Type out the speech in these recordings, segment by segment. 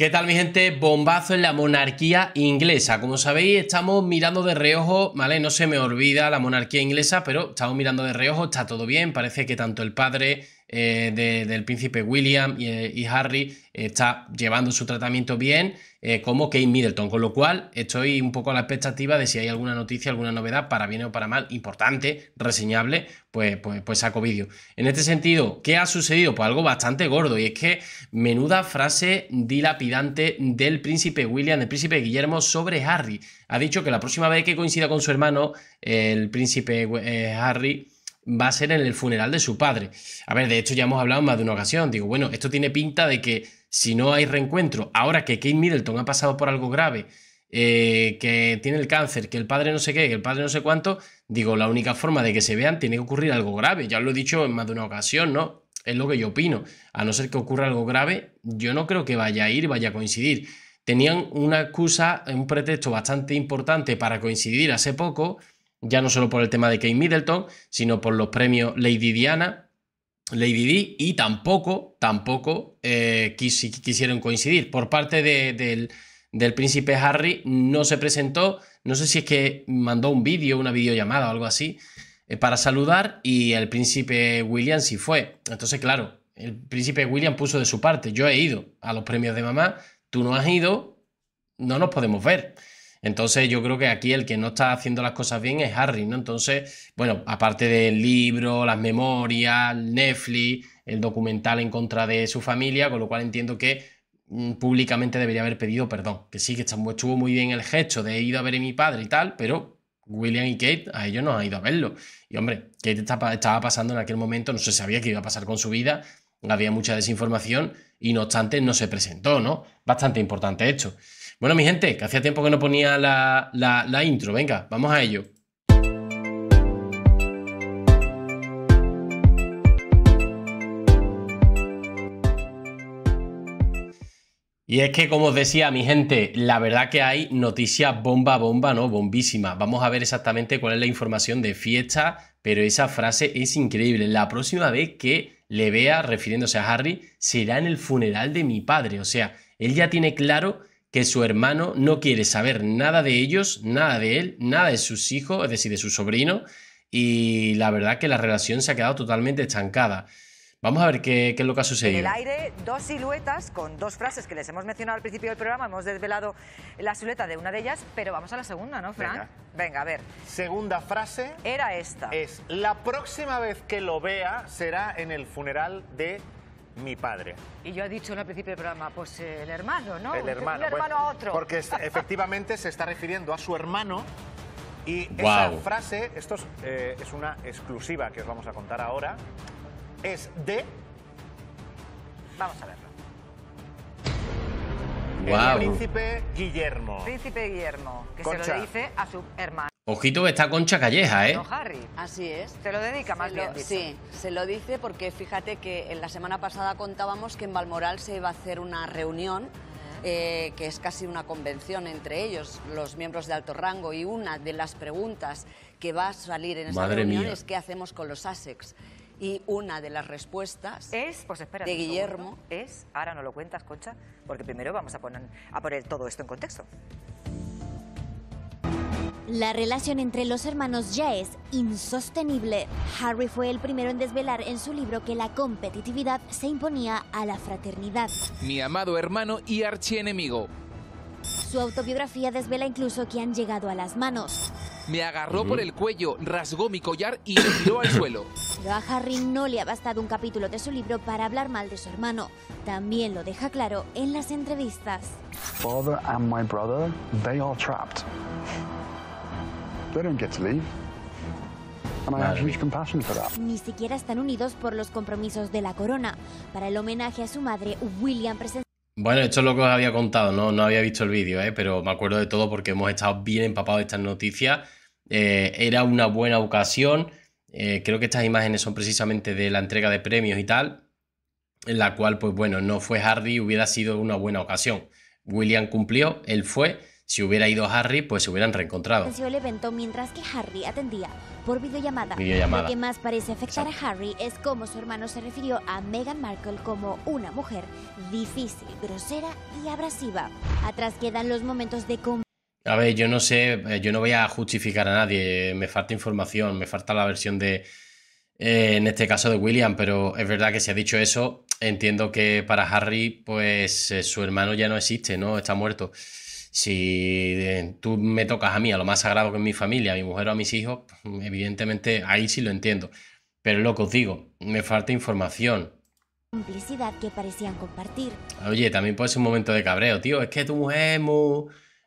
¿Qué tal mi gente? Bombazo en la monarquía inglesa. Como sabéis, estamos mirando de reojo, ¿vale? No se me olvida la monarquía inglesa, pero estamos mirando de reojo, está todo bien, parece que tanto el padre eh, del príncipe William y, eh, Harry eh, está llevando su tratamiento bien, como Kate Middleton. Con lo cual, estoy un poco a la expectativa de si hay alguna noticia, alguna novedad, para bien o para mal, importante, reseñable, pues, pues, pues saco vídeo. En este sentido, ¿qué ha sucedido? Pues algo bastante gordo, y es que menuda frase dilapidante del príncipe William, del príncipe Guillermo, sobre Harry. Ha dicho que la próxima vez que coincida con su hermano, el príncipe Harry va a ser en el funeral de su padre. A ver, de hecho ya hemos hablado más de una ocasión. Digo, bueno, esto tiene pinta de que si no hay reencuentro, ahora que Kate Middleton ha pasado por algo grave, eh, que tiene el cáncer, que el padre no sé qué, que el padre no sé cuánto, digo, la única forma de que se vean tiene que ocurrir algo grave. Ya lo he dicho en más de una ocasión, ¿no? Es lo que yo opino. A no ser que ocurra algo grave, yo no creo que vaya a ir, vaya a coincidir. Tenían una excusa, un pretexto bastante importante para coincidir hace poco ya no solo por el tema de Kate Middleton, sino por los premios Lady Diana, Lady Di, y tampoco, tampoco eh, quisieron coincidir. Por parte del, príncipe Harry no se presentó, no sé si es que mandó un vídeo, una videollamada o algo así, eh, para saludar, y el príncipe William sí fue. Entonces, claro, el príncipe William puso de su parte, yo he ido a los premios de mamá, tú no has ido, no nos podemos ver. Entonces yo creo que aquí el que no está haciendo las cosas bien es Harry, ¿no? Entonces, bueno, aparte del libro, las memorias, Netflix, el documental en contra de su familia, con lo cual entiendo que mm, públicamente debería haber pedido perdón, que sí, que estuvo muy bien el gesto de ir a ver a mi padre y tal, pero William y Kate, a ellos no han ido a verlo. Y hombre, Kate estaba pasando en aquel momento, no se sabía qué iba a pasar con su vida, había mucha desinformación y no obstante no se presentó, ¿no? Bastante importante hecho. Bueno, mi gente, que hacía tiempo que no ponía la, intro. Venga, vamos a ello. Y es que, como os decía, mi gente, la verdad que hay noticias bomba, bomba, ¿no? Bombísima. Vamos a ver exactamente cuál es la información de fiesta, pero esa frase es increíble. La próxima vez que le vea, refiriéndose a Harry, será en el funeral de mi padre. O sea, él ya tiene claro que su hermano no quiere saber nada de ellos, nada de él, nada de sus hijos, es decir, de su sobrino, y la verdad que la relación se ha quedado totalmente chancada. Vamos a ver qué, es lo que ha sucedido. En el aire, dos siluetas con dos frases que les hemos mencionado al principio del programa. Hemos desvelado la silueta de una de ellas, pero vamos a la segunda, ¿no, Frank? Venga, Venga a ver. Segunda frase. Era esta. Es, la próxima vez que lo vea será en el funeral de mi padre. Y yo he dicho en el principio del programa, pues el hermano, ¿no? El hermano. a otro. Porque efectivamente se está refiriendo a su hermano y esa frase, esto eh, es, una exclusiva que os vamos a contar ahora, es de... Vamos a verlo. El príncipe Guillermo. Príncipe Guillermo, que se lo dice a su hermano. Ojito que está Concha Calleja, ¿eh? No, Harry. Así es. Te lo dedica más bien. Sí, se lo dice porque fíjate que en la semana pasada contábamos que en Balmoral se iba a hacer una reunión eh. Eh, que es casi una convención entre ellos, los miembros de alto rango, y una de las preguntas que va a salir en esa reunión es qué hacemos con los ASEX. Y una de las respuestas es, pues espera de Guillermo es, ahora no lo cuentas, Concha, porque primero vamos a poner, a poner todo esto en contexto. La relación entre los hermanos ya es insostenible. Harry fue el primero en desvelar en su libro que la competitividad se imponía a la fraternidad. Mi amado hermano y archienemigo. Su autobiografía desvela incluso que han llegado a las manos. Me agarró por el cuello, rasgó mi collar y me tiró al suelo. Pero a Harry no le ha bastado un capítulo de su libro para hablar mal de su hermano. También lo deja claro en las entrevistas. Father and my brother, they are trapped. Ni siquiera están unidos por los compromisos de la corona. Para el homenaje a su madre, William presentó bueno, esto es lo que os había contado, no, no había visto el vídeo, ¿eh? pero me acuerdo de todo porque hemos estado bien empapados de estas noticias. Eh, era una buena ocasión, eh, creo que estas imágenes son precisamente de la entrega de premios y tal, en la cual, pues bueno, no fue Hardy, hubiera sido una buena ocasión. William cumplió, él fue, si hubiera ido Harry, pues se hubieran reencontrado. el evento mientras que Harry atendía por videollamada. Lo que más parece afectar a Harry es cómo su hermano se refirió a Meghan Markle como una mujer difícil, grosera y abrasiva. Atrás quedan los momentos de... A ver, yo no sé, eh, yo no voy a justificar a nadie, me falta información, me falta la versión de, eh, en este caso de William, pero es verdad que si ha dicho eso, entiendo que para Harry, pues eh, su hermano ya no existe, ¿no? Está muerto. Si eh, tú me tocas a mí, a lo más sagrado que es mi familia, a mi mujer o a mis hijos, pues, evidentemente ahí sí lo entiendo. Pero lo que os digo, me falta información. Complicidad que parecían compartir. Oye, también puede ser un momento de cabreo, tío. Es que tu mujer es muy...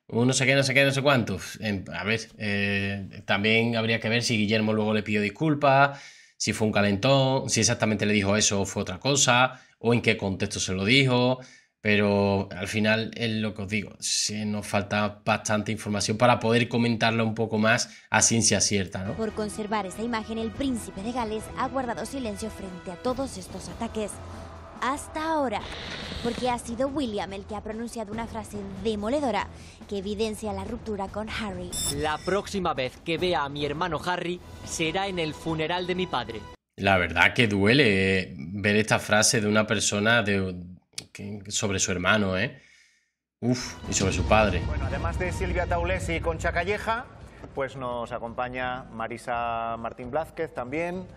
No sé qué, no sé qué, no sé cuántos A ver, eh, también habría que ver si Guillermo luego le pidió disculpas, si fue un calentón, si exactamente le dijo eso o fue otra cosa, o en qué contexto se lo dijo. Pero al final es lo que os digo, se nos falta bastante información para poder comentarla un poco más a ciencia cierta, ¿no? Por conservar esa imagen, el príncipe de Gales ha guardado silencio frente a todos estos ataques. Hasta ahora, porque ha sido William el que ha pronunciado una frase demoledora que evidencia la ruptura con Harry. La próxima vez que vea a mi hermano Harry será en el funeral de mi padre. La verdad que duele eh, ver esta frase de una persona de, sobre su hermano, ¿eh? Uf, y sobre su padre. Bueno, además de Silvia Taules y Concha Calleja, pues nos acompaña Marisa Martín Blázquez también,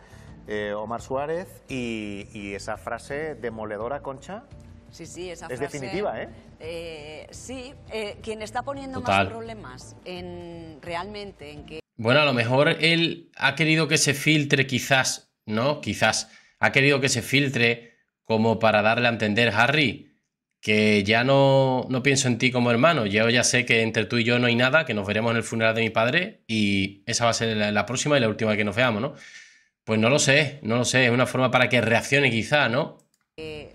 eh, Omar Suárez, y, esa frase demoledora, Concha, Sí, sí, esa frase, Es definitiva, ¿eh? eh sí, eh, quien está poniendo más problemas en realmente en que... Bueno, a lo mejor él ha querido que se filtre quizás, ¿no? Quizás ha querido que se filtre como para darle a entender, Harry, que ya no, pienso en ti como hermano, yo ya sé que entre tú y yo no hay nada, que nos veremos en el funeral de mi padre y esa va a ser la, próxima y la última que nos veamos, ¿no? Pues no lo sé, no lo sé, es una forma para que reaccione quizá, ¿no? Eh,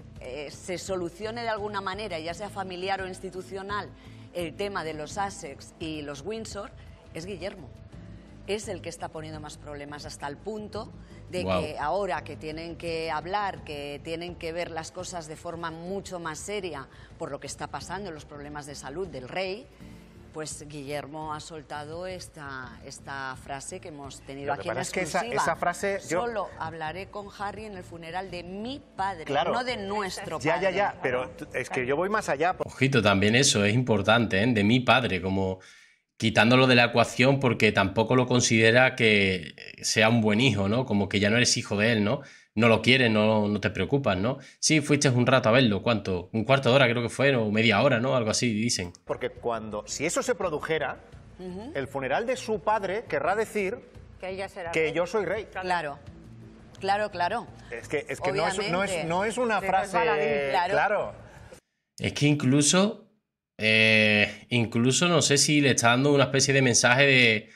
se solucione de alguna manera, ya sea familiar o institucional, el tema de los ASEX y los Windsor, es Guillermo es el que está poniendo más problemas hasta el punto de que ahora que tienen que hablar, que tienen que ver las cosas de forma mucho más seria por lo que está pasando, los problemas de salud del rey, pues Guillermo ha soltado esta, esta frase que hemos tenido aquí en es Que esa, frase yo... Solo hablaré con Harry en el funeral de mi padre, no de nuestro padre. Ya, ya, ya, pero es que yo voy más allá. Ojito, también eso es importante, ¿eh? de mi padre, como quitándolo de la ecuación porque tampoco lo considera que sea un buen hijo, ¿no? Como que ya no eres hijo de él, ¿no? No lo quieres, no, no te preocupas, ¿no? Sí, fuiste un rato a verlo, ¿cuánto? Un cuarto de hora creo que fue, o media hora, ¿no? Algo así, dicen. Porque cuando, si eso se produjera, el funeral de su padre querrá decir que, ella que yo soy rey. Claro. Claro, claro. Es que, no, es, no, es, una frase. Claro. claro. Es que incluso eh, incluso no sé si le está dando una especie de mensaje de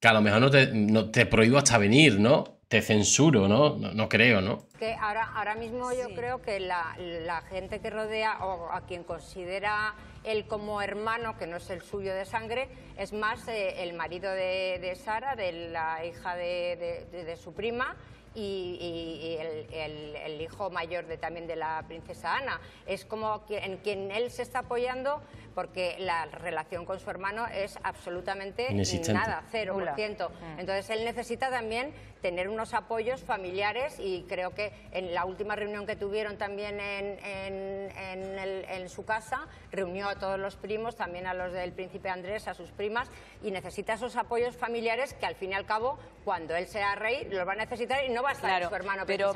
que a lo mejor no te, prohíbo hasta venir, ¿no? Te censuro, ¿no? No, creo, ¿no? Que ahora, ahora mismo yo creo que la, gente que rodea o a quien considera él como hermano, que no es el suyo de sangre, es más eh, el marido de, Sara, de la hija de, su prima, y, el, hijo mayor de, también de la princesa Ana. Es como en quien él se está apoyando porque la relación con su hermano es absolutamente nada, ciento. Mm. Entonces él necesita también tener unos apoyos familiares y creo que en la última reunión que tuvieron también en, su casa, reunió a todos los primos, también a los del príncipe Andrés, a sus primas, y necesita esos apoyos familiares que al fin y al cabo, cuando él sea rey, los va a necesitar y no va a estar su hermano pero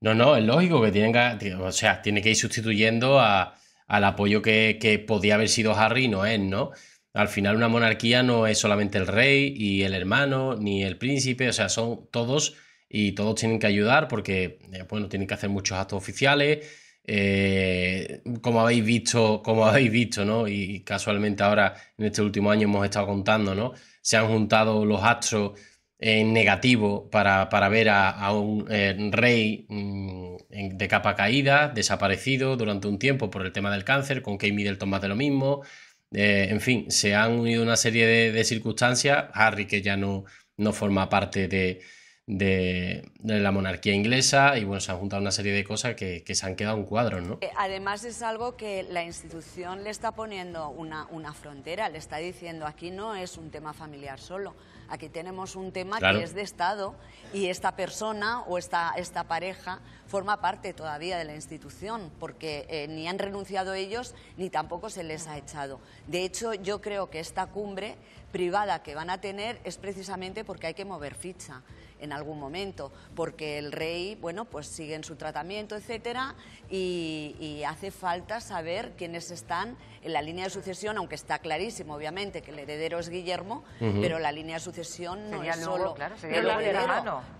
No, no, es lógico que tenga, o sea, tiene que ir sustituyendo a, al apoyo que, que podía haber sido Harry, no es, ¿no? Al final una monarquía no es solamente el rey y el hermano, ni el príncipe, o sea, son todos y todos tienen que ayudar porque, eh, bueno, tienen que hacer muchos actos oficiales. Eh, como habéis visto, como habéis visto, ¿no? Y casualmente ahora, en este último año, hemos estado contando, ¿no? Se han juntado los astros en negativo para, para, ver a, un eh, rey mm, de capa caída, desaparecido durante un tiempo por el tema del cáncer, con Kate Middleton más de lo mismo. Eh, en fin, se han unido una serie de, circunstancias. Harry, que ya no, no forma parte de, de, la monarquía inglesa y bueno, se han juntado una serie de cosas que, que se han quedado en cuadro ¿no? Eh, además es algo que la institución le está poniendo una, una frontera, le está diciendo aquí no es un tema familiar solo, Aquí tenemos un tema que es de Estado y esta persona o esta, esta pareja forma parte todavía de la institución porque eh, ni han renunciado ellos ni tampoco se les ha echado. De hecho, yo creo que esta cumbre privada que van a tener es precisamente porque hay que mover ficha en algún momento, porque el rey, bueno, pues sigue en su tratamiento, etcétera, y, hace falta saber quiénes están en la línea de sucesión, aunque está clarísimo, obviamente, que el heredero es Guillermo, pero la línea de sucesión sucesión no es solo. Claro, sería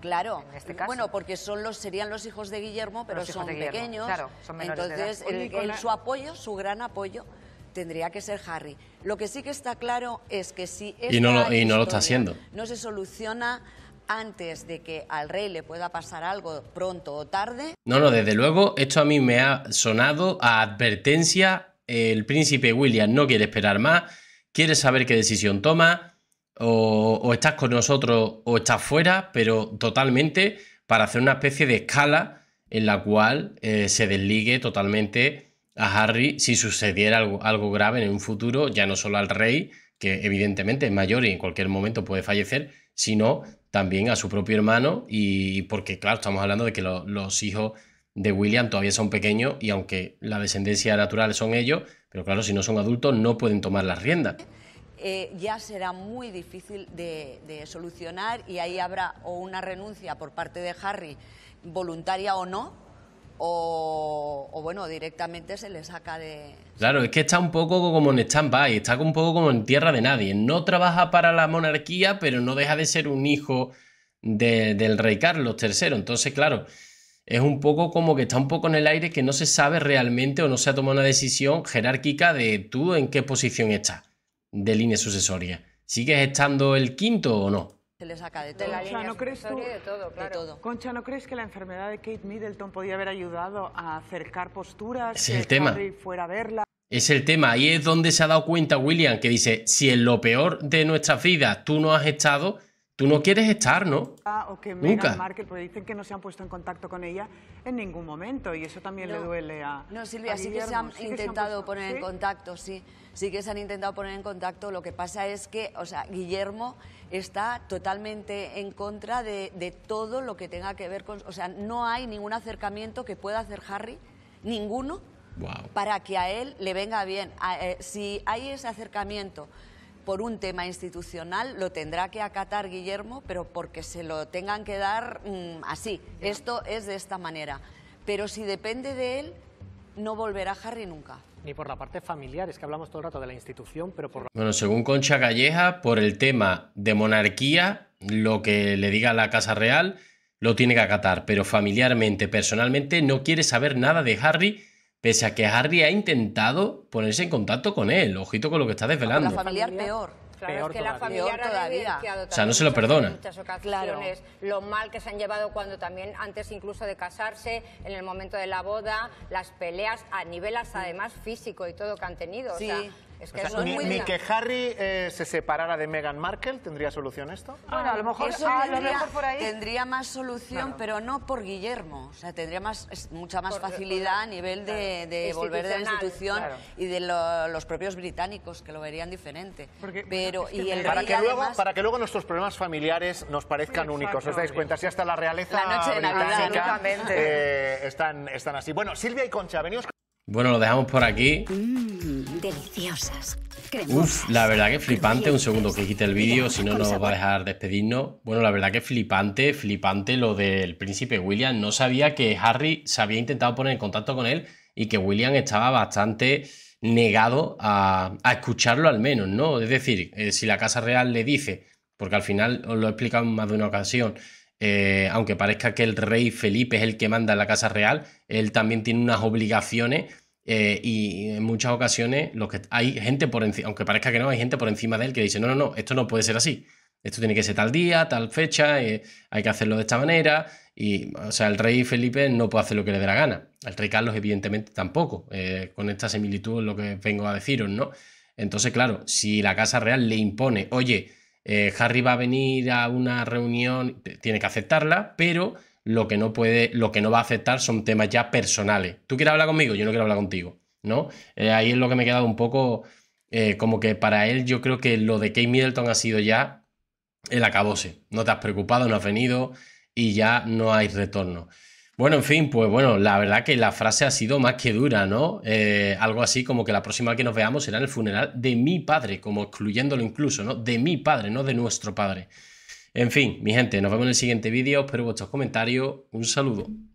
Claro. Este bueno, porque son los, serían los hijos de Guillermo, pero son pequeños. entonces, eh, su apoyo, su gran apoyo, tendría que ser Harry. Lo que sí que está claro es que si y no, y no lo está haciendo. No se soluciona antes de que al rey le pueda pasar algo pronto o tarde. No, no, desde luego, esto a mí me ha sonado a advertencia. El príncipe William no quiere esperar más, quiere saber qué decisión toma o, estás con nosotros o estás fuera, pero totalmente para hacer una especie de escala en la cual eh, se desligue totalmente a Harry si sucediera algo, grave en un futuro, ya no solo al rey, que evidentemente es mayor y en cualquier momento puede fallecer, sino también a su propio hermano y porque, claro, estamos hablando de que los hijos de William todavía son pequeños y aunque la descendencia natural son ellos, pero claro, si no son adultos no pueden tomar las riendas. Eh, ya será muy difícil de, solucionar y ahí habrá o una renuncia por parte de Harry, voluntaria o no, o, bueno, directamente se le saca de... Claro, es que está un poco como en stand-by, está un poco como en tierra de nadie. No trabaja para la monarquía, pero no deja de ser un hijo del rey Carlos III. Entonces, claro, es un poco como que está un poco en el aire que no se sabe realmente o no se ha tomado una decisión jerárquica de tú en qué posición estás de línea sucesoria. ¿Sigues estando el quinto o no? Se le saca de todo. Concha, ¿no crees todo, Concha, ¿no crees que la enfermedad de Kate Middleton podía haber ayudado a acercar posturas? Es el tema. fuera a verla. Es el tema. Ahí es donde se ha dado cuenta William, que dice, si en lo peor de nuestras vidas tú no has estado, Tú no quieres estar, ¿no? Ah, Nunca. porque dicen que no se han puesto en contacto con ella en ningún momento y eso también le duele a. No, Silvia, sí, que se han intentado poner en contacto, sí. Sí que se han intentado poner en contacto. Lo que pasa es que, o sea, Guillermo está totalmente en contra de, todo lo que tenga que ver con. O sea, no hay ningún acercamiento que pueda hacer Harry, ninguno, para que a él le venga bien. Eh, si hay ese acercamiento por un tema institucional, lo tendrá que acatar Guillermo, pero porque se lo tengan que dar mm, así. Esto es de esta manera. Pero si depende de él, no volverá Harry nunca. Ni por la parte familiar, es que hablamos todo el rato de la institución, pero por... Bueno, según Concha galleja, por el tema de monarquía, lo que le diga la Casa Real lo tiene que acatar, pero familiarmente, personalmente, no quiere saber nada de Harry Pese a que Harry ha intentado ponerse en contacto con él. Ojito con lo que está desvelando. la familiar peor. Claro, es que la familia todavía. O sea, no se lo perdona. muchas ocasiones, lo mal que se han llevado cuando también, antes incluso de casarse, en el momento de la boda, las peleas a niveles además físico y todo que han tenido ni, que Harry eh, se separara de Meghan Markle, ¿tendría solución esto? Bueno, a lo mejor, tendría, más solución, pero no por Guillermo. O sea, tendría más, mucha más facilidad a nivel de, volver de la institución y de los propios británicos, que lo verían diferente. pero, y para, que luego, nuestros problemas familiares nos parezcan únicos, ¿os dais cuenta? Si hasta la realeza británica eh, están, están así. Bueno, Silvia y Concha, venimos bueno, lo dejamos por aquí. Mmm, deliciosas. la verdad que flipante. Un segundo que quite el vídeo, si no nos va a dejar despedirnos. Bueno, la verdad que flipante, flipante lo del príncipe William. No sabía que Harry se había intentado poner en contacto con él y que William estaba bastante negado a, escucharlo al menos, ¿no? Es decir, eh, si la Casa Real le dice, porque al final os lo he explicado en más de una ocasión, eh, aunque parezca que el rey Felipe es el que manda en la Casa Real, él también tiene unas obligaciones eh, y en muchas ocasiones que, hay gente por encima, aunque parezca que no, hay gente por encima de él que dice, no, no, no, esto no puede ser así. Esto tiene que ser tal día, tal fecha, eh, hay que hacerlo de esta manera. Y, o sea, el rey Felipe no puede hacer lo que le dé la gana. El rey Carlos, evidentemente, tampoco. con esta similitud en lo que vengo a deciros, ¿no? Entonces, claro, si la Casa Real le impone, oye, eh, Harry va a venir a una reunión, tiene que aceptarla, pero lo que no puede, lo que no va a aceptar son temas ya personales. Tú quieres hablar conmigo, yo no quiero hablar contigo, ¿no? Eh, ahí es lo que me he quedado un poco eh, como que para él yo creo que lo de Kate Middleton ha sido ya el acabose. No te has preocupado, no has venido y ya no hay retorno. Bueno, en fin, pues bueno, la verdad que la frase ha sido más que dura, ¿no? Eh, algo así como que la próxima que nos veamos será en el funeral de mi padre, como excluyéndolo incluso, ¿no? De mi padre, no de nuestro padre. En fin, mi gente, nos vemos en el siguiente vídeo, espero vuestros comentarios, un saludo.